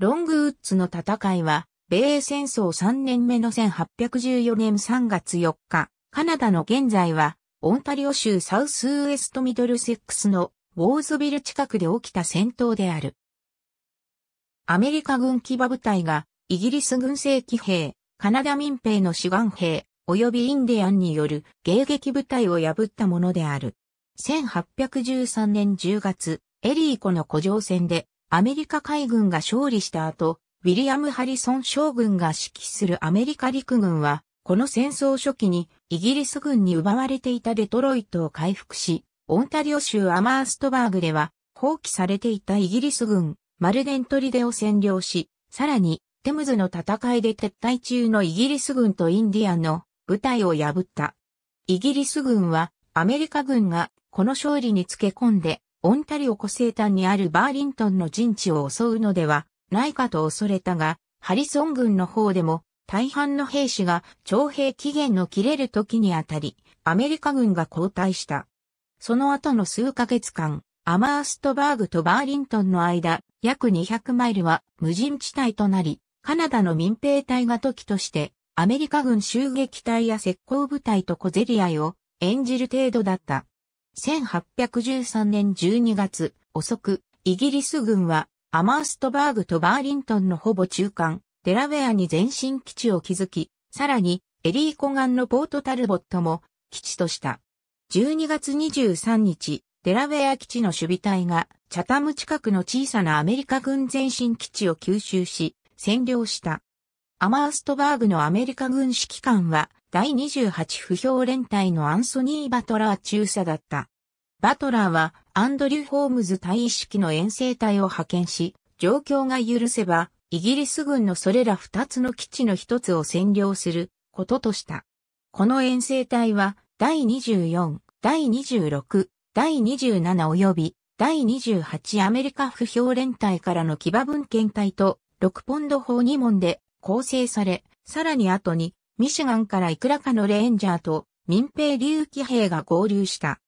ロングウッズの戦いは、米英戦争3年目の1814年3月4日、カナダの現在は、オンタリオ州サウスウエストミドルセックスのウォーズビル近くで起きた戦闘である。アメリカ軍騎馬部隊が、イギリス軍政騎兵、カナダ民兵の志願兵、及びインディアンによる迎撃部隊を破ったものである。1813年10月、エリー湖の古城戦で、アメリカ海軍が勝利した後、ウィリアム・ハリソン将軍が指揮するアメリカ陸軍は、この戦争初期にイギリス軍に奪われていたデトロイトを回復し、オンタリオ州アマーストバーグでは放棄されていたイギリス軍、マルデントリデを占領し、さらにテムズの戦いで撤退中のイギリス軍とインディアンの部隊を破った。イギリス軍はアメリカ軍がこの勝利につけ込んでオンタリオ湖西端にあるバーリントンの陣地を襲うのではないかと恐れたが、ハリソン軍の方でも大半の兵士が徴兵期限の切れる時にあたり、アメリカ軍が交代した。その後の数ヶ月間、アマーストバーグとバーリントンの間、約200マイルは無人地帯となり、カナダの民兵隊が時として、アメリカ軍襲撃隊や石膏部隊と小競り合いを演じる程度だった。1813年12月遅く、イギリス軍はアマーストバーグとバーリントンのほぼ中間、デラウェアに前進基地を築き、さらにエリーコガンのポートタルボットも基地とした。12月23日、デラウェア基地の守備隊が、チャタム近くの小さなアメリカ軍前進基地を吸収し、占領した。アマーストバーグのアメリカ軍指揮官は、第28不評連隊のアンソニー・バトラー中佐だった。バトラーはアンドリュー・ホームズ大使機の遠征隊を派遣し、状況が許せば、イギリス軍のそれら2つの基地の1つを占領することとした。この遠征隊は、第24、第26、第27及び、第28アメリカ不評連隊からの騎馬文献隊と6ポンド砲2門で構成され、さらに後にミシガンからいくらかのレンジャーと民兵竜騎兵が合流した。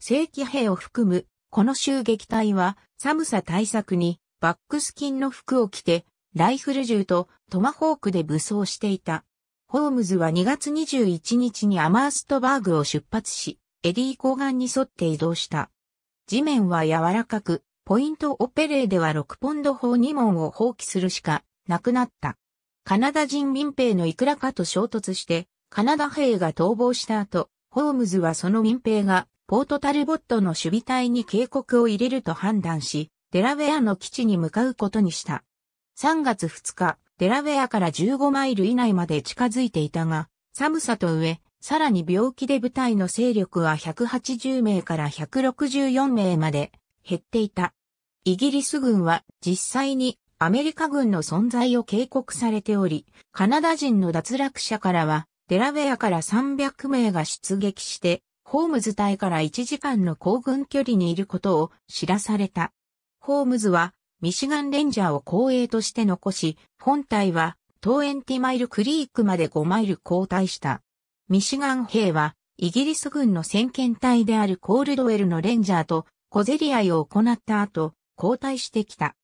正規兵を含む、この襲撃隊は寒さ対策にバックスキンの服を着て、ライフル銃とトマホークで武装していた。ホームズは2月21日にアマーストバーグを出発し、エディーンに沿って移動した。地面は柔らかく、ポイントオペレーでは6ポンド砲2門を放棄するしかなくなった。カナダ人民兵のいくらかと衝突して、カナダ兵が逃亡した後、ホームズはその民兵がポートタルボットの守備隊に警告を入れると判断し、デラウェアの基地に向かうことにした。3月2日、デラウェアから15マイル以内まで近づいていたが、寒さと上、さらに病気で部隊の勢力は180名から164名まで減っていた。イギリス軍は実際にアメリカ軍の存在を警告されており、カナダ人の脱落者からは、デラウェアから300名が出撃して、ホームズ隊から1時間の行軍距離にいることを知らされた。ホームズは、ミシガンレンジャーを後衛として残し、本隊は、トーエンティマイルクリークまで5マイル後退した。ミシガン兵は、イギリス軍の先遣隊であるコールドウェルのレンジャーと小競り合いを行った後、交代してきた。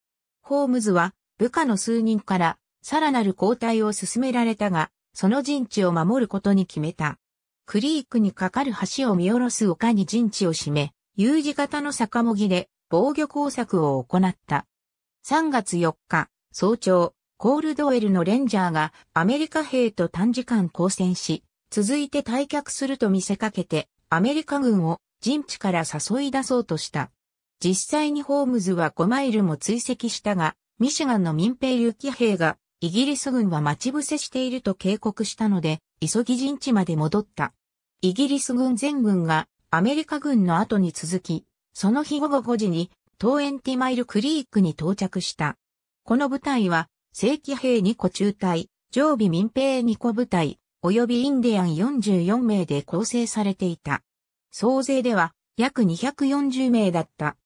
ホームズは部下の数人からさらなる交代を進められたが、その陣地を守ることに決めた。クリークに架かる橋を見下ろす丘に陣地を占め、U 字型の坂もぎで防御工作を行った。3月4日、早朝、コールドウェルのレンジャーがアメリカ兵と短時間交戦し、続いて退却すると見せかけて、アメリカ軍を陣地から誘い出そうとした。実際にホームズは5マイルも追跡したが、ミシガンの民兵遊騎兵が、イギリス軍は待ち伏せしていると警告したので、急ぎ陣地まで戻った。イギリス軍全軍がアメリカ軍の後に続き、その日午後5時に、トーエンティマイルクリークに到着した。この部隊は、正規兵2個中隊、常備民兵2個部隊、及びインディアン44名で構成されていた。総勢では、約240名だった。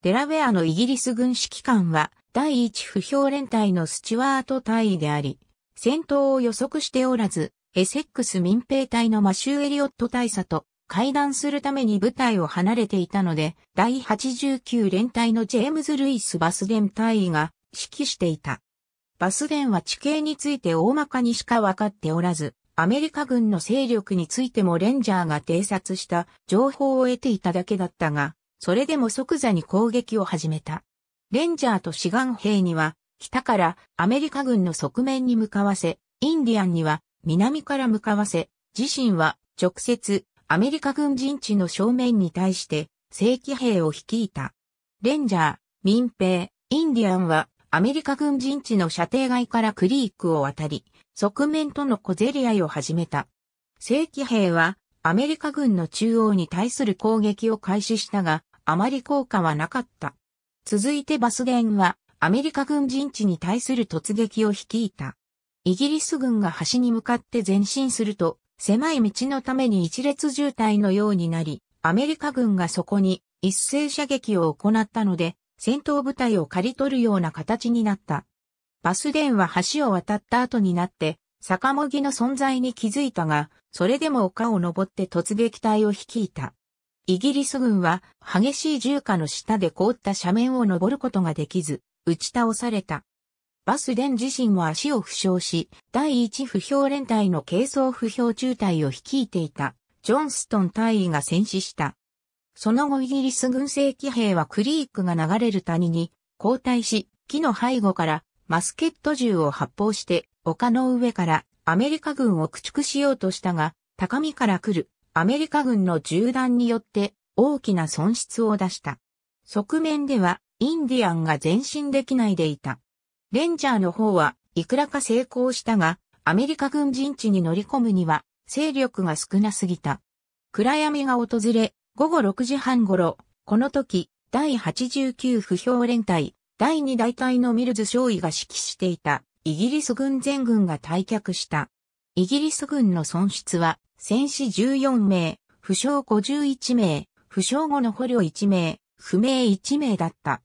デラウェアのイギリス軍指揮官は、第一不評連隊のスチュワート隊員であり、戦闘を予測しておらず、エセックス民兵隊のマシュー・エリオット大佐と会談するために部隊を離れていたので、第89連隊のジェームズ・ルイス・バスデン隊員が指揮していた。バスデンは地形について大まかにしか分かっておらず、アメリカ軍の勢力についてもレンジャーが偵察した情報を得ていただけだったが、それでも即座に攻撃を始めた。レンジャーと志願兵には、北からアメリカ軍の側面に向かわせ、インディアンには南から向かわせ、自身は直接アメリカ軍陣地の正面に対して正規兵を率いた。レンジャー、民兵、インディアンはアメリカ軍陣地の射程外からクリークを渡り、側面との小競り合いを始めた。正規兵はアメリカ軍の中央に対する攻撃を開始したが、あまり効果はなかった。続いてバスデンは、アメリカ軍陣地に対する突撃を率いた。イギリス軍が橋に向かって前進すると、狭い道のために一列渋滞のようになり、アメリカ軍がそこに一斉射撃を行ったので、戦闘部隊を刈り取るような形になった。バスデンは橋を渡った後になって、坂もぎの存在に気づいたが、それでも丘を登って突撃隊を率いた。イギリス軍は激しい重火の下で凍った斜面を登ることができず、打ち倒された。バスデン自身も足を負傷し、第一不評連隊の軽装不評中隊を率いていた、ジョンストン大尉が戦死した。その後イギリス軍正規兵はクリークが流れる谷に交代し、木の背後からマスケット銃を発砲して丘の上からアメリカ軍を駆逐しようとしたが、高みから来るアメリカ軍の銃弾によって大きな損失を出した。側面ではインディアンが前進できないでいた。レンジャーの方はいくらか成功したが、アメリカ軍陣地に乗り込むには勢力が少なすぎた。暗闇が訪れ、午後6時半頃、この時、第89不評連隊、第2大隊のミルズ少尉が指揮していたイギリス軍全軍が退却した。イギリス軍の損失は、戦死14名、負傷51名、負傷後の捕虜1名、不明1名だった。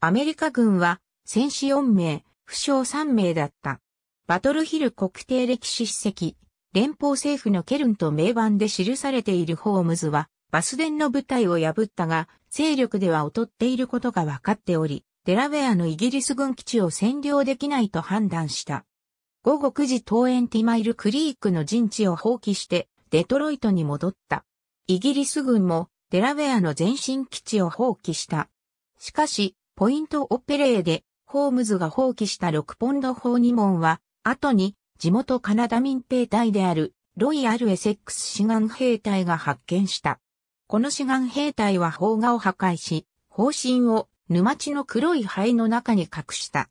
アメリカ軍は、戦死4名、負傷3名だった。バトルヒル国定歴史史跡、連邦政府のケルンと名番で記されているホームズは、バスデンの部隊を破ったが、勢力では劣っていることが分かっており、デラウェアのイギリス軍基地を占領できないと判断した。午後9時東園ティマイルクリークの陣地を放棄してデトロイトに戻った。イギリス軍もデラウェアの前進基地を放棄した。しかし、ポイントオペレーでホームズが放棄した6ポンド砲2門は、後に地元カナダ民兵隊であるロイヤルエセックス志願兵隊が発見した。この志願兵隊は砲画を破壊し、方針を沼地の黒い灰の中に隠した。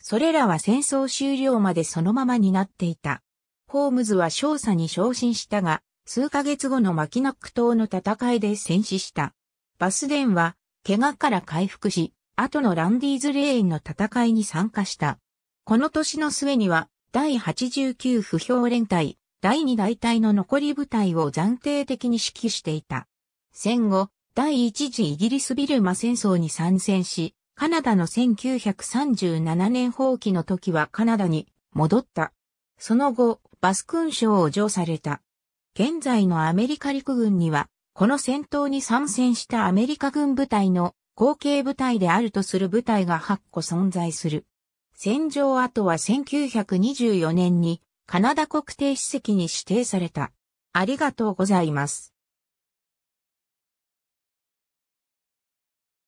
それらは戦争終了までそのままになっていた。ホームズは少佐に昇進したが、数ヶ月後のマキナック島の戦いで戦死した。バスデンは、怪我から回復し、後のランディーズレーンの戦いに参加した。この年の末には、第89不評連隊、第2大隊の残り部隊を暫定的に指揮していた。戦後、第一次イギリスビルマ戦争に参戦し、カナダの1937年放棄の時はカナダに戻った。その後、バス勲章を授された。現在のアメリカ陸軍には、この戦闘に参戦したアメリカ軍部隊の後継部隊であるとする部隊が8個存在する。戦場跡は1924年にカナダ国定史跡に指定された。ありがとうございます。